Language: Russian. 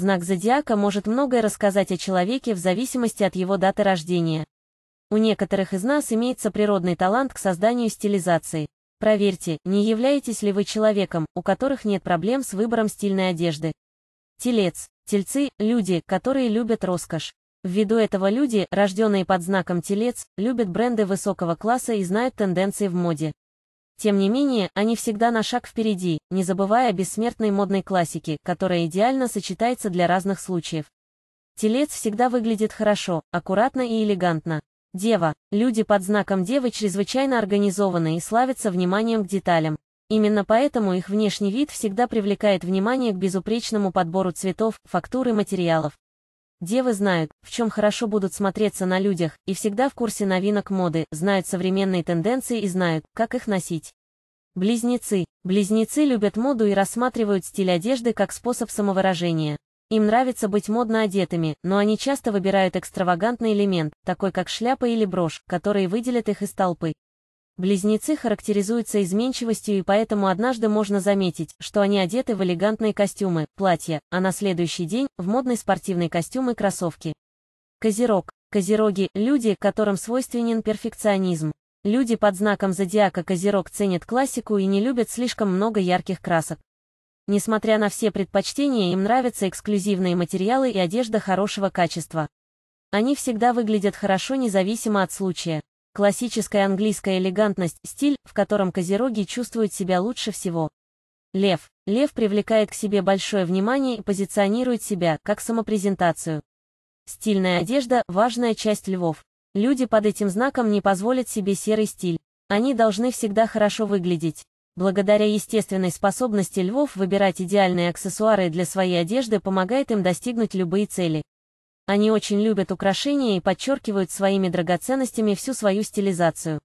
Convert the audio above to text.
Знак зодиака может многое рассказать о человеке в зависимости от его даты рождения. У некоторых из нас имеется природный талант к созданию стилизации. Проверьте, не являетесь ли вы человеком, у которых нет проблем с выбором стильной одежды. Телец. Тельцы – люди, которые любят роскошь. Ввиду этого люди, рожденные под знаком телец, любят бренды высокого класса и знают тенденции в моде. Тем не менее, они всегда на шаг впереди, не забывая о бессмертной модной классике, которая идеально сочетается для разных случаев. Телец всегда выглядит хорошо, аккуратно и элегантно. Дева. Люди под знаком Девы чрезвычайно организованы и славятся вниманием к деталям. Именно поэтому их внешний вид всегда привлекает внимание к безупречному подбору цветов, фактуры материалов. Девы знают, в чем хорошо будут смотреться на людях, и всегда в курсе новинок моды, знают современные тенденции и знают, как их носить. Близнецы. Близнецы любят моду и рассматривают стиль одежды как способ самовыражения. Им нравится быть модно одетыми, но они часто выбирают экстравагантный элемент, такой как шляпа или брошь, которые выделят их из толпы. Близнецы характеризуются изменчивостью и поэтому однажды можно заметить, что они одеты в элегантные костюмы, платья, а на следующий день – в модный спортивный костюм и кроссовки. Козерог. Козероги – люди, которым свойственен перфекционизм. Люди под знаком зодиака Козерог ценят классику и не любят слишком много ярких красок. Несмотря на все предпочтения, им нравятся эксклюзивные материалы и одежда хорошего качества. Они всегда выглядят хорошо независимо от случая. Классическая английская элегантность – стиль, в котором козероги чувствуют себя лучше всего. Лев. Лев привлекает к себе большое внимание и позиционирует себя, как самопрезентацию. Стильная одежда – важная часть львов. Люди под этим знаком не позволят себе серый стиль. Они должны всегда хорошо выглядеть. Благодаря естественной способности львов выбирать идеальные аксессуары для своей одежды помогает им достигнуть любые цели. Они очень любят украшения и подчеркивают своими драгоценностями всю свою стилизацию.